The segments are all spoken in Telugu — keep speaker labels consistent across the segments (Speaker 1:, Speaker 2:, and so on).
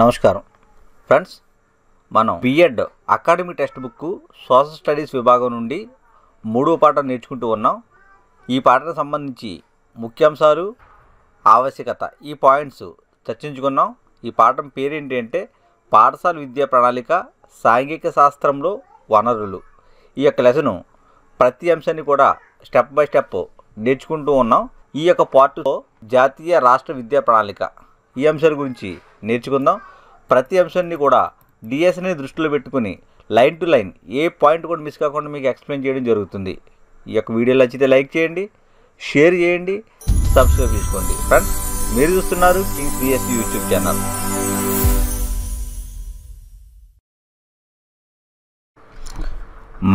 Speaker 1: నమస్కారం ఫ్రెండ్స్ మనం B Ed academy text book social studies విభాగం నుండి మూడవ పాఠం నేర్చుకుంటూ ఉన్నాం ఈ పాఠకు సంబంధించి ముఖ్యాంశాలు ఆవశ్యకత ఈ పాయింట్స్ చర్చించుకున్నాం ఈ పాఠం పేరేంటి అంటే పాఠశాల విద్యా ప్రణాళిక సాంఘిక శాస్త్రంలో వనరులు ఈ యొక్క లెసను ప్రతి అంశాన్ని కూడా స్టెప్ బై స్టెప్ నేర్చుకుంటూ ఉన్నాం ఈ యొక్క పార్టులో జాతీయ రాష్ట్ర విద్యా ప్రణాళిక ఈ అంశాల గురించి నేర్చుకుందాం ప్రతి అంశాన్ని కూడా డిఎస్ని దృష్టిలో పెట్టుకుని లైన్ టు లైన్ ఏ పాయింట్ కూడా మిస్ కాకుండా మీకు ఎక్స్ప్లెయిన్ చేయడం జరుగుతుంది ఈ యొక్క వీడియో నచ్చితే లైక్ చేయండి షేర్ చేయండి సబ్స్క్రైబ్ చేసుకోండి ఫ్రెండ్స్ మీరు చూస్తున్నారు కింగ్స్ బిఎస్సి యూట్యూబ్ ఛానల్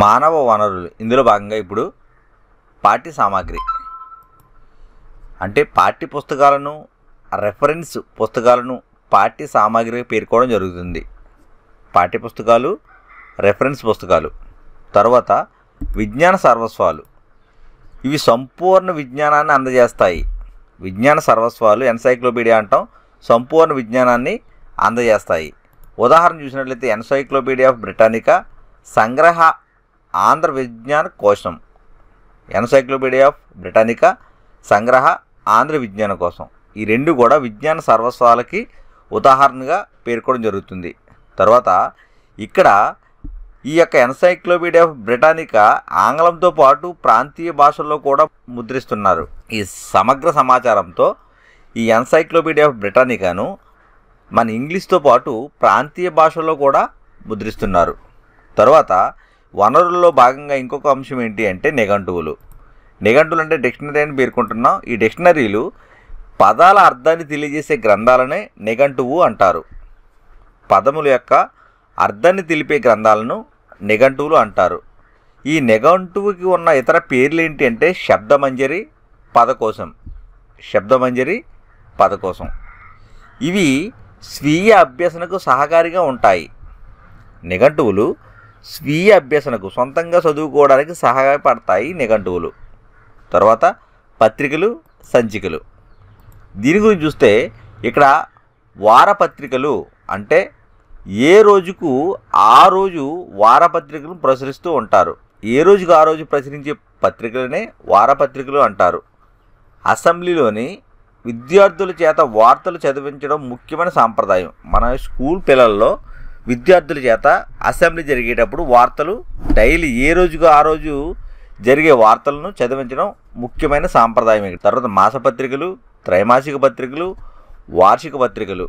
Speaker 1: మానవ వనరులు ఇందులో భాగంగా ఇప్పుడు పాఠ్య సామాగ్రి అంటే పాఠ్య పుస్తకాలను రెఫరెన్స్ పుస్తకాలను పాఠ్య సామాగ్రిగా పేర్కోవడం జరుగుతుంది పాఠ్యపుస్తకాలు రెఫరెన్స్ పుస్తకాలు తర్వాత విజ్ఞాన సర్వస్వాలు ఇవి సంపూర్ణ విజ్ఞానాన్ని అందజేస్తాయి విజ్ఞాన సర్వస్వాలు ఎన్సైక్లోపీడియా అంటాం సంపూర్ణ విజ్ఞానాన్ని అందజేస్తాయి ఉదాహరణ చూసినట్లయితే ఎన్సైక్లోపీడియా ఆఫ్ బ్రిటానికా సంగ్రహ ఆంధ్ర విజ్ఞాన కోసం ఎన్సైక్లోపీడియా ఆఫ్ బ్రిటానికా సంగ్రహ ఆంధ్ర విజ్ఞాన కోసం ఈ రెండు కూడా విజ్ఞాన సర్వస్వాలకి ఉదాహరణగా పేర్కోవడం జరుగుతుంది తర్వాత ఇక్కడ ఈ యొక్క ఎన్సైక్లోపీడియా ఆఫ్ బ్రిటానికా ఆంగ్లంతో పాటు ప్రాంతీయ భాషల్లో కూడా ముద్రిస్తున్నారు ఈ సమగ్ర సమాచారంతో ఈ ఎన్సైక్లోపీడియా ఆఫ్ బ్రిటానికాను మన ఇంగ్లీష్తో పాటు ప్రాంతీయ భాషల్లో కూడా ముద్రిస్తున్నారు తర్వాత వనరుల్లో భాగంగా ఇంకొక అంశం ఏంటి అంటే నిఘంటువులు నిఘంటువులు అంటే డిక్షనరీ అని పేర్కొంటున్నాం ఈ డిక్షనరీలు పదాల అర్థాన్ని తెలియజేసే గ్రంథాలనే నిఘంటువు అంటారు పదముల యొక్క అర్థాన్ని తెలిపే గ్రంథాలను నిఘంటువులు అంటారు ఈ నిఘంటువుకి ఉన్న ఇతర పేర్లు ఏంటి అంటే శబ్దమంజరి కోసం శబ్దమంజరి కోసం ఇవి స్వీయ అభ్యసనకు సహకారిగా ఉంటాయి నిఘంటువులు స్వీయ అభ్యసనకు సొంతంగా చదువుకోవడానికి సహాయపడతాయి నిఘంటువులు తర్వాత పత్రికలు సంచికలు దీని గురించి చూస్తే ఇక్కడ వారపత్రికలు అంటే ఏ రోజుకు ఆ రోజు వారపత్రికలను ప్రచురిస్తూ ఉంటారు ఏ రోజుకు ఆ రోజు ప్రచురించే పత్రికలనే వారపత్రికలు అంటారు అసెంబ్లీలోని విద్యార్థుల చేత వార్తలు చదివించడం ముఖ్యమైన సాంప్రదాయం మన స్కూల్ పిల్లల్లో విద్యార్థుల చేత అసెంబ్లీ జరిగేటప్పుడు వార్తలు డైలీ ఏ రోజుకు ఆ రోజు జరిగే వార్తలను చదివించడం ముఖ్యమైన సాంప్రదాయం తర్వాత మాసపత్రికలు త్రైమాసిక పత్రికలు వార్షిక పత్రికలు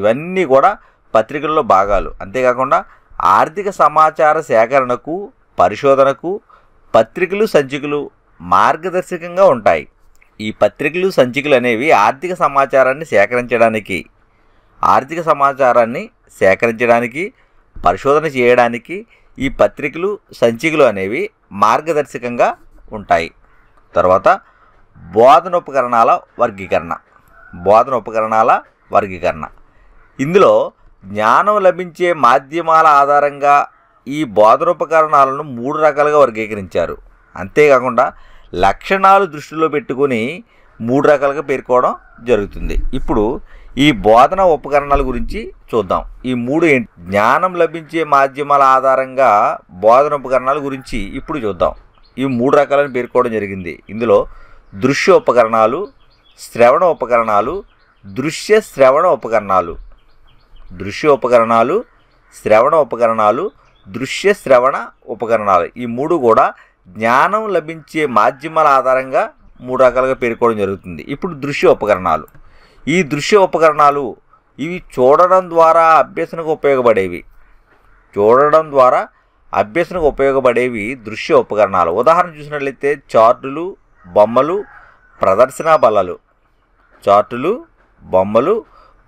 Speaker 1: ఇవన్నీ కూడా పత్రికల్లో భాగాలు అంతేకాకుండా ఆర్థిక సమాచార సేకరణకు పరిశోధనకు పత్రికలు సంచికలు మార్గదర్శకంగా ఉంటాయి ఈ పత్రికలు సంచికలు అనేవి ఆర్థిక సమాచారాన్ని సేకరించడానికి ఆర్థిక సమాచారాన్ని సేకరించడానికి పరిశోధన చేయడానికి ఈ పత్రికలు సంచికలు అనేవి మార్గదర్శకంగా ఉంటాయి తర్వాత బోధనోపకరణాల వర్గీకరణ బోధనోపకరణాల వర్గీకరణ ఇందులో జ్ఞానం లభించే మాధ్యమాల ఆధారంగా ఈ బోధనోపకరణాలను మూడు రకాలుగా వర్గీకరించారు అంతేకాకుండా లక్షణాలు దృష్టిలో పెట్టుకుని మూడు రకాలుగా పేర్కోవడం జరుగుతుంది ఇప్పుడు ఈ బోధన ఉపకరణాల గురించి చూద్దాం ఈ మూడు ఏంటి జ్ఞానం లభించే మాధ్యమాల ఆధారంగా బోధన ఉపకరణాల గురించి ఇప్పుడు చూద్దాం ఈ మూడు రకాలను పేర్కోవడం జరిగింది ఇందులో దృశ్యోపకరణాలు శ్రవణోపకరణాలు దృశ్య శ్రవణ ఉపకరణాలు దృశ్యోపకరణాలు శ్రవణ ఉపకరణాలు దృశ్య శ్రవణ ఉపకరణాలు ఈ మూడు కూడా జ్ఞానం లభించే మాధ్యమాల ఆధారంగా మూడు రకాలుగా పేర్కోవడం జరుగుతుంది ఇప్పుడు దృశ్య ఉపకరణాలు ఈ దృశ్య ఉపకరణాలు ఇవి చూడడం ద్వారా అభ్యసనకు ఉపయోగపడేవి చూడడం ద్వారా అభ్యసనకు ఉపయోగపడేవి దృశ్య ఉపకరణాలు ఉదాహరణ చూసినట్లయితే చార్టులు బొమ్మలు ప్రదర్శన బలలు చార్టులు బొమ్మలు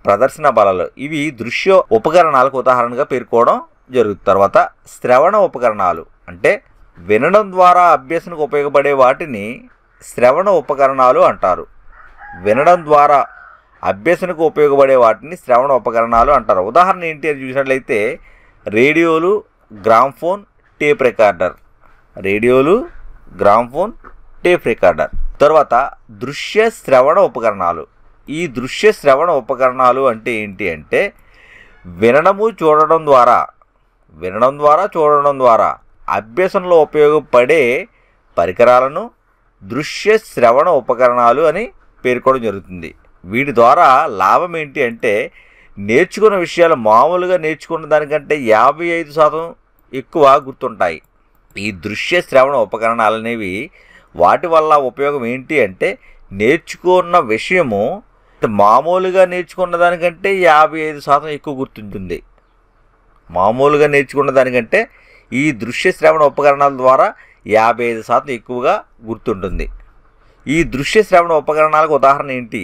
Speaker 1: ప్రదర్శన బలలు ఇవి దృశ్య ఉపకరణాలకు ఉదాహరణగా పేర్కోవడం జరుగుతుంది తర్వాత శ్రవణ ఉపకరణాలు అంటే వినడం ద్వారా అభ్యసనకు ఉపయోగపడే వాటిని శ్రవణ ఉపకరణాలు అంటారు వినడం ద్వారా అభ్యసనకు ఉపయోగపడే వాటిని శ్రవణ ఉపకరణాలు అంటారు ఉదాహరణ ఏంటి అని చూసినట్లయితే రేడియోలు గ్రామ్ఫోన్ టేప్ రికార్డర్ రేడియోలు గ్రామ్ఫోన్ టేప్ రికార్డర్ తర్వాత దృశ్య శ్రవణ ఉపకరణాలు ఈ దృశ్య శ్రవణ ఉపకరణాలు అంటే ఏంటి అంటే వినడము చూడడం ద్వారా వినడం ద్వారా చూడడం ద్వారా అభ్యసనలో ఉపయోగపడే పరికరాలను దృశ్య శ్రవణ ఉపకరణాలు అని పేర్కొనడం జరుగుతుంది వీటి ద్వారా లాభం ఏంటి అంటే నేర్చుకున్న విషయాలు మామూలుగా నేర్చుకున్న దానికంటే యాభై ఐదు శాతం ఎక్కువ గుర్తుంటాయి ఈ దృశ్య శ్రవణ ఉపకరణాలు అనేవి వాటి వల్ల ఉపయోగం ఏంటి అంటే నేర్చుకున్న విషయము మామూలుగా నేర్చుకున్న దానికంటే యాభై ఐదు శాతం ఎక్కువ గుర్తుంటుంది మామూలుగా నేర్చుకున్న దానికంటే ఈ దృశ్య శ్రవణ ఉపకరణాల ద్వారా యాభై ఐదు శాతం ఎక్కువగా గుర్తుంటుంది ఈ దృశ్య శ్రవణ ఉపకరణాలకు ఉదాహరణ ఏంటి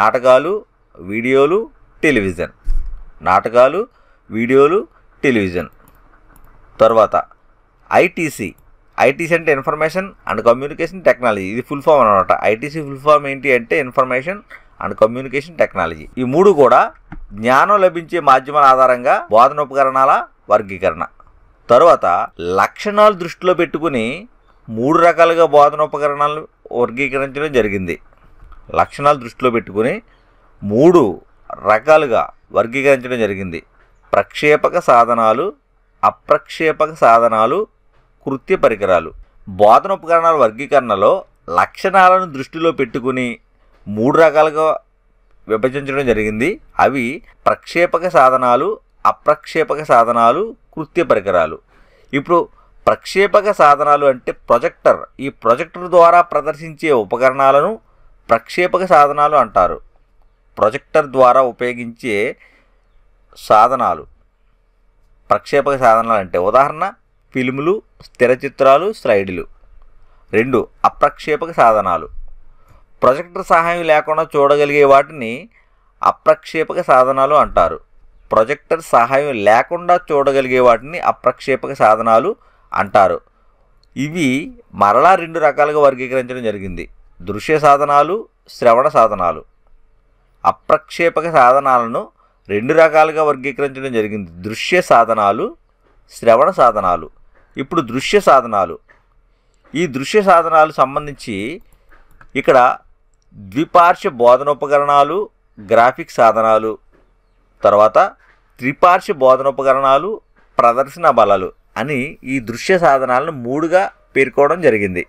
Speaker 1: నాటకాలు వీడియోలు టెలివిజన్ నాటకాలు వీడియోలు టెలివిజన్ తర్వాత ఐటీసీ ఐటీసీ అంటే ఇన్ఫర్మేషన్ అండ్ కమ్యూనికేషన్ టెక్నాలజీ ఇది ఫుల్ ఫామ్ అనమాట ఐటీసీ ఫుల్ ఫామ్ ఏంటి అంటే ఇన్ఫర్మేషన్ అండ్ కమ్యూనికేషన్ టెక్నాలజీ ఈ మూడు కూడా జ్ఞానం లభించే మాధ్యమాల ఆధారంగా బోధన ఉపకరణాల వర్గీకరణ తరువాత లక్షణాలు దృష్టిలో పెట్టుకుని మూడు రకాలుగా బోధన ఉపకరణాలు వర్గీకరించడం జరిగింది లక్షణాలు దృష్టిలో పెట్టుకుని మూడు రకాలుగా వర్గీకరించడం జరిగింది ప్రక్షేపక సాధనాలు అప్రక్షేపక సాధనాలు కృత్య పరికరాలు బోధన ఉపకరణాల వర్గీకరణలో లక్షణాలను దృష్టిలో పెట్టుకుని మూడు రకాలుగా విభజించడం జరిగింది అవి ప్రక్షేపక సాధనాలు అప్రక్షేపక సాధనాలు కృత్య పరికరాలు ఇప్పుడు ప్రక్షేపక సాధనాలు అంటే ప్రొజెక్టర్ ఈ ప్రొజెక్టర్ ద్వారా ప్రదర్శించే ఉపకరణాలను ప్రక్షేపక సాధనాలు అంటారు ప్రొజెక్టర్ ద్వారా ఉపయోగించే సాధనాలు ప్రక్షేపక సాధనాలు అంటే ఉదాహరణ ఫిల్ములు స్థిర చిత్రాలు స్లైడ్లు రెండు అప్రక్షేపక సాధనాలు ప్రొజెక్టర్ సహాయం లేకుండా చూడగలిగే వాటిని అప్రక్షేపక సాధనాలు అంటారు ప్రొజెక్టర్ సహాయం లేకుండా చూడగలిగే వాటిని అప్రక్షేపక సాధనాలు అంటారు ఇవి మరలా రెండు రకాలుగా వర్గీకరించడం జరిగింది దృశ్య సాధనాలు శ్రవణ సాధనాలు అప్రక్షేపక సాధనాలను రెండు రకాలుగా వర్గీకరించడం జరిగింది దృశ్య సాధనాలు శ్రవణ సాధనాలు ఇప్పుడు దృశ్య సాధనాలు ఈ దృశ్య సాధనాలు సంబంధించి ఇక్కడ ద్విపార్శ్వ బోధనోపకరణాలు గ్రాఫిక్ సాధనాలు తర్వాత త్రిపార్శ్వ బోధనోపకరణాలు ప్రదర్శన బలాలు అని ఈ దృశ్య సాధనాలను మూడుగా పేర్కోవడం జరిగింది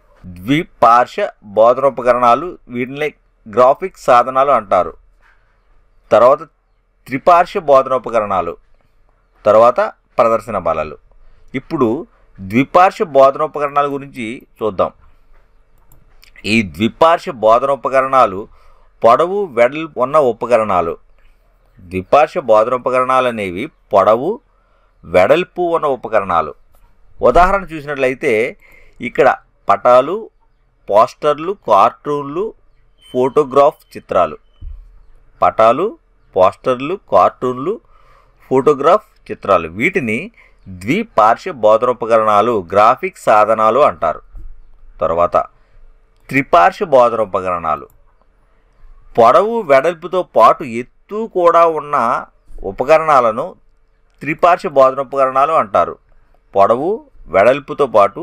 Speaker 1: ద్విపార్శ్వ బోధనోపకరణాలు వీటిని గ్రాఫిక్ సాధనాలు అంటారు తర్వాత త్రిపార్శ్వ బోధనోపకరణాలు తర్వాత ప్రదర్శన బలాలు ఇప్పుడు ద్విపార్శ్వ బోధనోపకరణాల గురించి చూద్దాం ఈ ద్విపార్శ్వ బోధనోపకరణాలు పొడవు వెడల్పు ఉన్న ఉపకరణాలు ద్విపార్శ్వ బోధనోపకరణాలు అనేవి పొడవు వెడల్పు ఉన్న ఉపకరణాలు ఉదాహరణ చూసినట్లయితే ఇక్కడ పటాలు పోస్టర్లు కార్టూన్లు ఫోటోగ్రాఫ్ చిత్రాలు పటాలు పోస్టర్లు కార్టూన్లు ఫోటోగ్రాఫ్ చిత్రాలు వీటిని ద్విపార్శ్వ బోధనోపకరణాలు గ్రాఫిక్ సాధనాలు అంటారు తర్వాత త్రిపార్శ్వ బోధనోపకరణాలు పొడవు వెడల్పుతో పాటు ఎత్తు కూడా ఉన్న ఉపకరణాలను త్రిపార్శ్వ బోధనోపకరణాలు అంటారు పొడవు వెడల్పుతో పాటు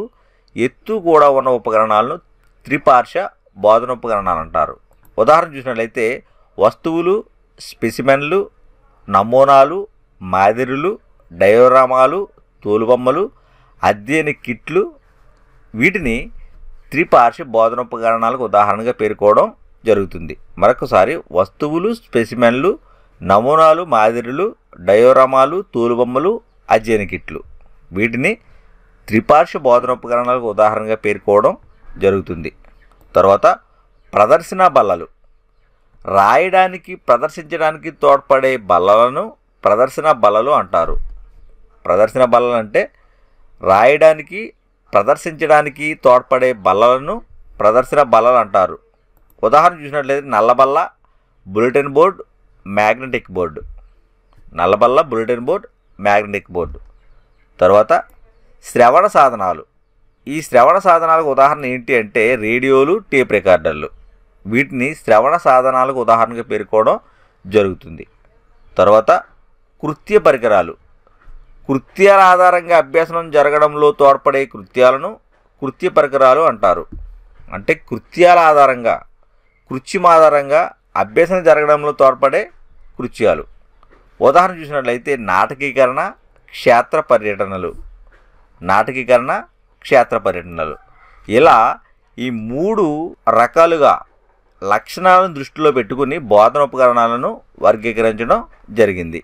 Speaker 1: ఎత్తు కూడా ఉన్న ఉపకరణాలను త్రిపార్శ్వ బోధనోపకరణాలు అంటారు ఉదాహరణ చూసినట్లయితే వస్తువులు స్పెసిమెన్లు నమూనాలు మాదిరులు డయోరామాలు తోలుబొమ్మలు అధ్యయన కిట్లు వీటిని త్రిపార్శ్వ బోధనోపకరణాలకు ఉదాహరణగా పేర్కోవడం జరుగుతుంది మరొకసారి వస్తువులు స్పెసిమెన్లు నమూనాలు మాదిరిలు డయోరామాలు తోలుబొమ్మలు అధ్యయన కిట్లు వీటిని త్రిపార్శ్వ బోధనోపకరణాలకు ఉదాహరణగా పేర్కోవడం జరుగుతుంది తర్వాత ప్రదర్శన బల్లలు రాయడానికి ప్రదర్శించడానికి తోడ్పడే బల్లలను ప్రదర్శన బల్లలు అంటారు ప్రదర్శన బల్లలు అంటే రాయడానికి ప్రదర్శించడానికి తోడ్పడే బల్లలను ప్రదర్శన బల్లలు అంటారు ఉదాహరణ చూసినట్లయితే నల్లబల్ల బులెటిన్ బోర్డ్ మ్యాగ్నెటిక్ బోర్డు నల్లబల్ల బులెటిన్ బోర్డ్ మ్యాగ్నెటిక్ బోర్డు తర్వాత శ్రవణ సాధనాలు ఈ శ్రవణ సాధనాలకు ఉదాహరణ ఏంటి అంటే రేడియోలు టేప్ రికార్డర్లు వీటిని శ్రవణ సాధనాలకు ఉదాహరణగా పేర్కోవడం జరుగుతుంది తర్వాత కృత్య పరికరాలు కృత్యాల ఆధారంగా అభ్యసనం జరగడంలో తోడ్పడే కృత్యాలను కృత్య పరికరాలు అంటారు అంటే కృత్యాల ఆధారంగా కృత్యం ఆధారంగా అభ్యసన జరగడంలో తోడ్పడే కృత్యాలు ఉదాహరణ చూసినట్లయితే నాటకీకరణ క్షేత్ర పర్యటనలు నాటకీకరణ క్షేత్ర పర్యటనలు ఇలా ఈ మూడు రకాలుగా లక్షణాలను దృష్టిలో పెట్టుకుని బోధన ఉపకరణాలను వర్గీకరించడం జరిగింది